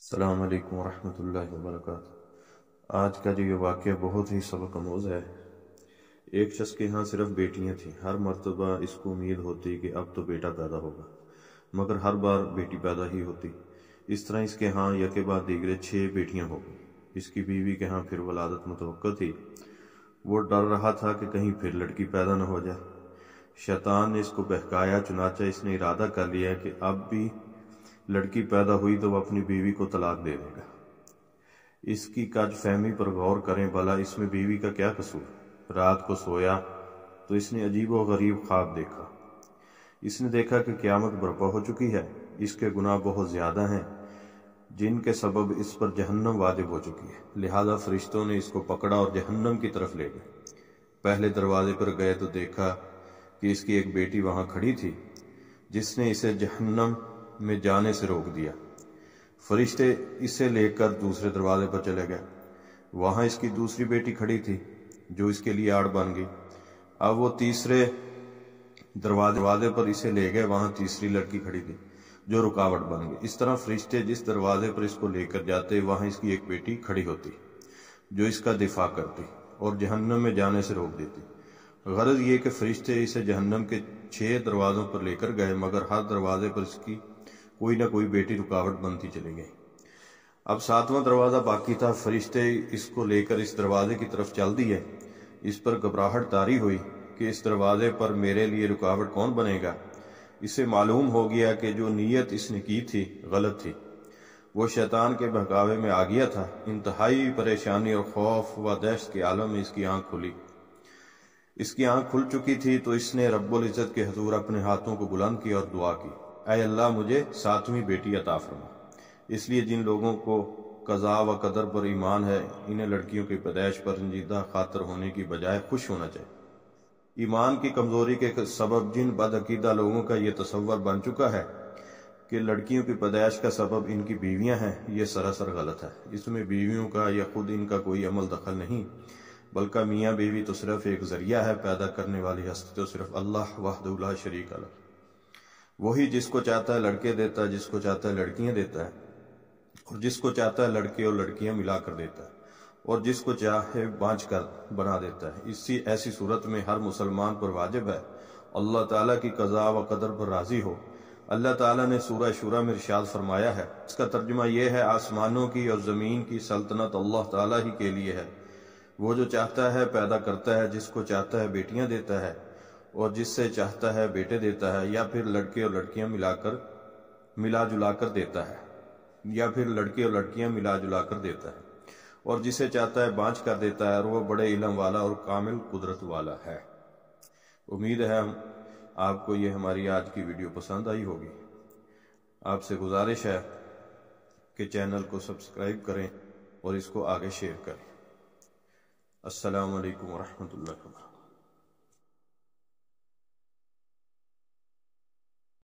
अल्लाम वरहमत ला आज का जो ये वाक्य बहुत ही सबक आमोज है एक शख्स के यहाँ सिर्फ बेटियाँ थीं हर मरतबा इसको उम्मीद होती कि अब तो बेटा पैदा होगा मगर हर बार बेटी पैदा ही होती इस तरह इसके यहाँ यके बाद दीगरे छः बेटियाँ हो गई इसकी बीवी के यहाँ फिर वलादत मुतव थी वो डर रहा था कि कहीं फिर लड़की पैदा ना हो जाए शैतान ने इसको बहकाया चुनाचा इसने इरादा कर लिया कि अब भी लड़की पैदा हुई तो वह अपनी बीवी को तलाक दे देगा इसकी काज फहमी पर गौर करें भला इसमें बीवी का क्या कसूर रात को सोया तो इसने अजीब व गरीब ख्वाब देखा इसने देखा कि क्यामत बर्पा हो चुकी है इसके गुनाह बहुत ज़्यादा हैं जिनके सबब इस पर जहन्नम वाजिब हो चुकी है लिहाजा फरिश्तों ने इसको पकड़ा और जहन्नम की तरफ ले गए पहले दरवाजे पर गए तो देखा कि इसकी एक बेटी वहाँ खड़ी थी जिसने इसे जहन्नम મે જાનને સે રોક દિયા ફરિશ્તે ઇસે લેકર દૂસરે દરવાજે પર ચલે ગયા વહા ઇસકી દૂસરી બેટી ખડી થી જો ઇસકે લિયે આડ બન ગઈ અબ વો તીસરે દરવાજે પર ઇસે લે ગે વહા તીસરી લડકી ખડી થી જો રુકાવટ બન ગઈ ઇસ طرح ફરિશ્તે Jis દરવાજે પર ઇસકો લેકર જાતે વહા ઇસકી એક બેટી ખડી હોતી જો ઇસકા દિફા કરતી ઓર જહન્નમ મે જાનને સે રોક دیتی ગરજ યે કે ફરિશ્તે ઇસે જહન્નમ કે 6 દરવાજો પર લેકર ગય મગર હર દરવાજે પર ઇસકી कोई ना कोई बेटी रुकावट बनती चली गई अब सातवां दरवाज़ा बाकी था फरिश्ते इसको लेकर इस दरवाजे की तरफ चल दिए इस पर घबराहट तारी हुई कि इस दरवाजे पर मेरे लिए रुकावट कौन बनेगा इसे मालूम हो गया कि जो नीयत इसने की थी गलत थी वो शैतान के बहकावे में आ गया था इंतहाई परेशानी और खौफ व दहशत के आलम में इसकी आंख खुली इसकी आंख खुल चुकी थी तो इसने रब्बुल इज़्ज़त के हजूर अपने हाथों को बुलंद किया और दुआ की अय अल्लाह मुझे सातवीं बेटी अता फरमा इसलिए जिन लोगों को कज़ा व कदर पर ईमान है इन्हें लड़कियों की पैदाइश पर रंजीदा खातर होने की बजाय खुश होना चाहिए ईमान की कमज़ोरी के सबब जिन बदअकीदा लोगों का यह तस्वर बन चुका है कि लड़कियों की पैदाइश का सबब इनकी बीवियां हैं यह सरासर गलत है इसमें बीवियों का या खुद इनका कोई अमल दखल नहीं बल्कि मियाँ बीवी तो सिर्फ एक ज़रिया है पैदा करने वाली हस्ती तो सिर्फ अल्लाह वाहदुल्ला शरीक अल्लाह वही जिसको चाहता है लड़के देता है जिसको चाहता है लड़कियां देता है और जिसको चाहता है लड़के और लड़कियां मिलाकर देता है और जिसको चाहे बाँच कर बना देता है इसी ऐसी सूरत में हर मुसलमान पर वाजिब है अल्लाह ताला की कज़ा व कदर पर राज़ी हो अल्लाह ताला ने सूरह शुरा में इरशाद फरमाया है इसका तर्जुमा यह है आसमानों की और ज़मीन की सल्तनत अल्लाह ताला ही के लिए है वो जो चाहता है पैदा करता है जिसको चाहता है बेटियां देता है और जिससे चाहता है बेटे देता है या फिर लड़के और लड़कियां मिलाकर मिला जुला कर देता है या फिर लड़के और लड़कियां मिला जुला कर देता है और जिसे चाहता है बाँच कर देता है और वह बड़े इलम वाला और कामिल कुदरत वाला है उम्मीद है हम आपको ये हमारी आज की वीडियो पसंद आई होगी आपसे गुजारिश है कि चैनल को सब्सक्राइब करें और इसको आगे शेयर करें असलकम वरहमल वर्क